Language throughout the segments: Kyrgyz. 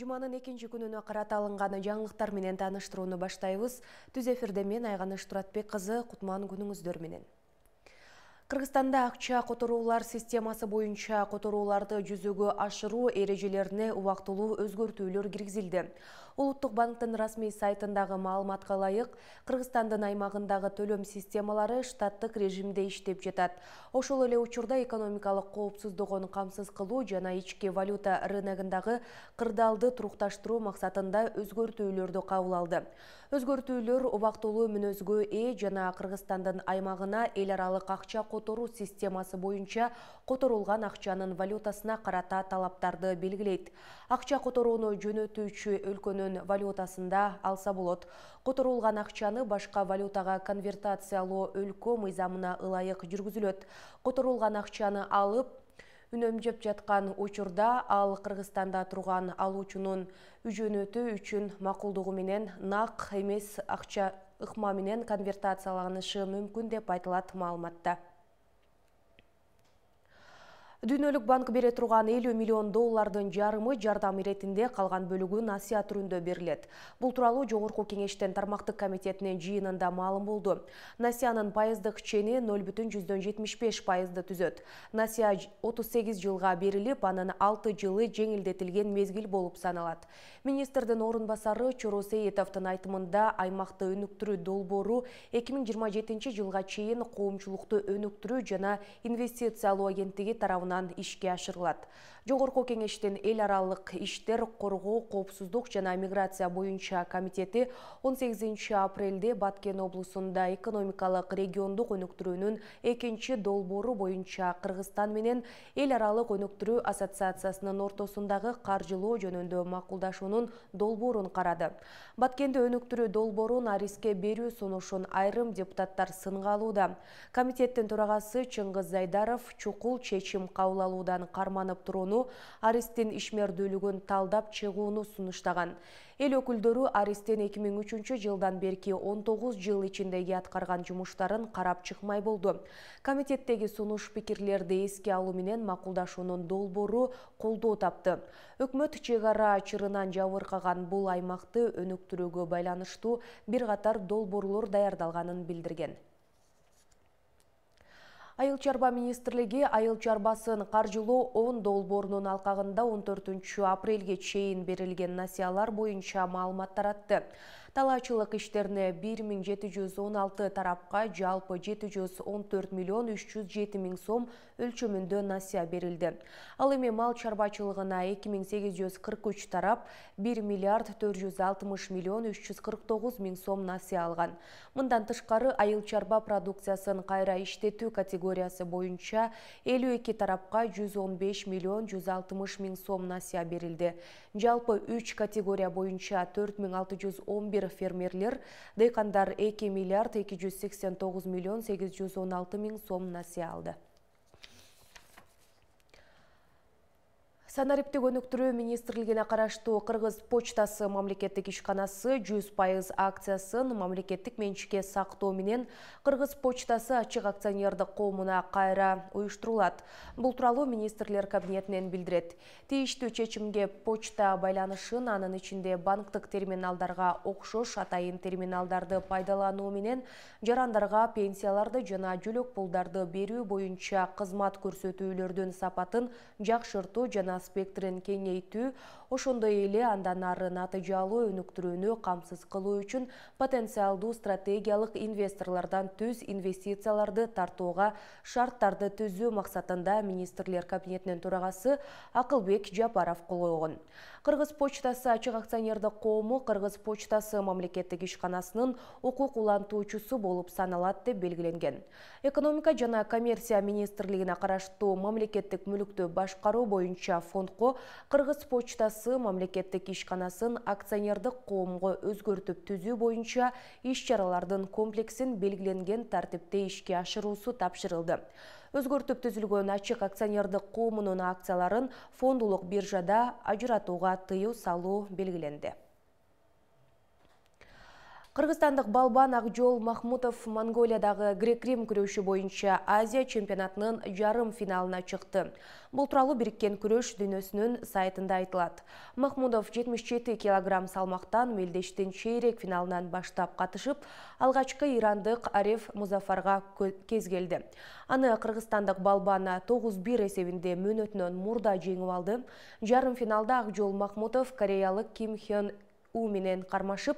жуманын экинчи күнүнө карата алынган жаңылыктар менен тааныштырууну баштайбыз түз эфирде мен айганыш туратбек кызы кутман күнүңүздөр менен кыргызстанда акча которуулар системасы боюнча которууларды жүзөгө ашыруу эрежелерине убактылуу өзгөртүүлөр киргизилди улуттук банктын расмий сайтындагы маалыматка ылайык кыргызстандын аймагындагы төлөм системалары штаттык режимде иштеп жатат ошол эле учурда экономикалык коопсуздугун камсыз кылуу жана ички валюта рыногундагы кырдаалды турукташтыруу максатында өзгөртүүлөрдү кабыл алды өзгөртүүлөр убактылуу мүнөзгө ээ жана кыргызстандын аймагына эл аралык акча которуу системасы боюнча которулган акчанын валютасына карата талаптарды белгилейт акча которууну жөнөтүүчү өлкөнүн валютасында алса болот которулган акчаны башка валютага конвертациялоо өлкө мыйзамына ылайык жүргүзүлөт которулган акчаны алып үнөмдөп жаткан учурда ал кыргызстанда турган алуучунун жөнөтүү үчүн макулдугу менен нак эмес акча ыкма менен конвертацияланышы мүмкүн деп айтылат маалыматта дүйнөлүк банк бере турган элүү миллион доллардын жарымы жардам иретинде калган бөлүгү насыя түрүндө берилет бул тууралуу жогорку кеңештин тармактык комитетинин жыйынында маалым болду насыянын пайыздык чени ноль бүтүн жүздөн жетимиш беш пайызды түзөт насыя отуз сегиз жылга берилип анын алты жылы жеңилдетилген мезгил болуп саналат министрдин орун басары чоро сеитовдун айтымында аймакты өнүктүрүү долбоору эки миң жыйырма жетинчи жылга чейин коомчулукту өнүктүрүү жана инвестициялоо агенттиги тарабынан ишке ашырылат жогорку кеңештин эл аралык иштер коргоо коопсуздук жана миграция боюнча комитети он сегизинчи апрелде баткен облусунда экономикалык региондук өнүктүрүүнүн экинчи долбоору боюнча кыргызстан менен эл аралык өнүктүрүү ассоциациясынын ортосундагы каржылоо жөнүндө макулдашуунун долбоорун карады баткенди өнүктүрүү долбоорун ариске берүү сунушун айрым депутаттар сынга алууда комитеттин төрагасы чыңгыз зайдаров чукул чечим кабыл алуудан карманып турууну аресттин ишмердүүлүгүн талдап чыгууну сунуштаган эл өкүлдөрү аристин эки миң үчүнчү жылдан берки он тогуз жыл ичиндеги аткарган жумуштарын карап чыкмай болду комитеттеги сунуш пикирлерди эске алуу менен макулдашуунун долбоору колдоо тапты өкмөт чек ара чырынан жабыркаган бул аймакты өнүктүрүүгө байланыштуу бир катар долбоорлор даярдалганын билдирген айыл чарба министрлиги айыл чарбасын каржылоо он долбоорунун алкагында он төртүнчү апрелге чейин берилген насыялар боюнча маалымат таратты талаачылык иштерине бир миң жети жүз он алты тарапка жалпы жети жүз он төрт миллион үч жүз жети миң сом өлчөмүндө насыя берилди ал эми мал чарбачылыгына эки миң сегиз жүз кырк үч тарап бир миллиард төрт жүз алтымыш миллион үч жүз кырк тогуз миң сом насыя алган мындан тышкары айыл чарба продукциясын кайра иштетүү категориясы боюнча элүү эки тарапка жүз он беш миллион жүз алтымыш миң сом насыя берилди жалпы үч категория боюнча төрт миң алты жүз он биш фермерлер дыйкандар 2 миллиард 289 миллион 816 мин сом насия алды санариптик өнүктүрүү министрлигине караштуу кыргыз почтасы мамлекеттик ишканасы жүз пайыз акциясын мамлекеттик менчикке сактоо менен кыргыз почтасы ачык акционердик коомуна кайра уюштурулат бул тууралуу министрлер кабинетинен билдирет тийиштүү чечимге почта байланышын анын ичинде банктык терминалдарга окшош атайын терминалдарды пайдалануу менен жарандарга пенсияларды жана жөлөк пулдарды берүү боюнча кызмат көрсөтүүлөрдүн сапатын жакшыртуу жана спектрин кеңейтүү ошондой эле андан ары натыйжалуу өнүктүрүүнү камсыз кылуу үчүн потенциалдуу стратегиялык инвесторлордон түз инвестицияларды тартууга шарттарды түзүү максатында министрлер кабинетинин төрагасы акылбек жапаров кол койгон кыргыз почтасы ачык акционердик коому кыргыз почтасы мамлекеттик ишканасынын укук улантуучусу болуп саналат деп белгиленген экономика жана коммерция министрлигине караштуу мамлекеттик мүлктү башкаруу боюнча фондко кыргыз почтасы мамлекеттик ишканасын акционердик коомго өзгөртүп түзүү боюнча иш чаралардын комплексин белгиленген тартипте ишке ашыруусу тапшырылды өзгөртүп түзүлгөн ачык акционердик коомунун акцияларын фондулук биржада ажыратууга тыюу салуу белгиленди Қырғызстандық Балбан Ақжол Махмутов Монголиядағы грек-рим күреші бойынша Азия чемпионатының жарым финалына шықты. Бұл тұралы біріккен күреш дүнесінің сайтында айтылады. Махмудов 77 килограмм салмақтан мелдештен шейрек финалынан баштап қатышып, алғачқы ирандық Ареф Музафарға кезгелді. Аны Қырғызстандық Балбана 9-1 есебінде мөнөтінен мұрда жеңіп алды. Жарым финалда Ақжол Махмутов кореялық Ким Хен У менен қармашып,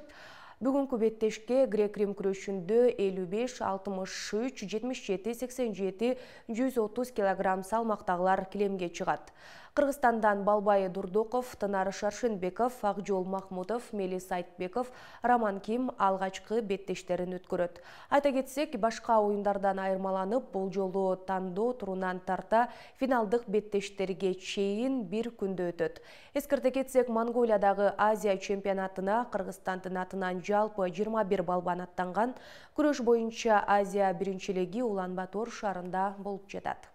бүгүнкү беттешке грек рим күрөшүндө элүү беш алтымыш үч жетимиш жети сексен жети жүз отуз килограмм салмактагылар килемге чыгат кыргызстандан балбай дурдоков тынар шаршенбеков акжол махмутов мелис айтбеков роман ким алгачкы беттештерин өткөрөт айта кетсек башка оюндардан айырмаланып бул жолу тандоо турунан тарта финалдык беттештерге чейин бир күндө өтөт эскерте кетсек монголиядагы азия чемпионатына кыргызстандын атынан жалпы жыйырма бир балбан аттанган күрөш боюнча азия биринчилиги улан батор шаарында болуп жатат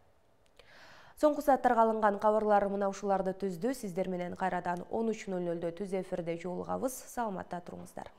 соңку сааттарга алынган кабарлар мына ушуларды түздү сиздер менен кайрадан он үч ноль нолдо түз эфирде жолугабыз саламатта туруңуздар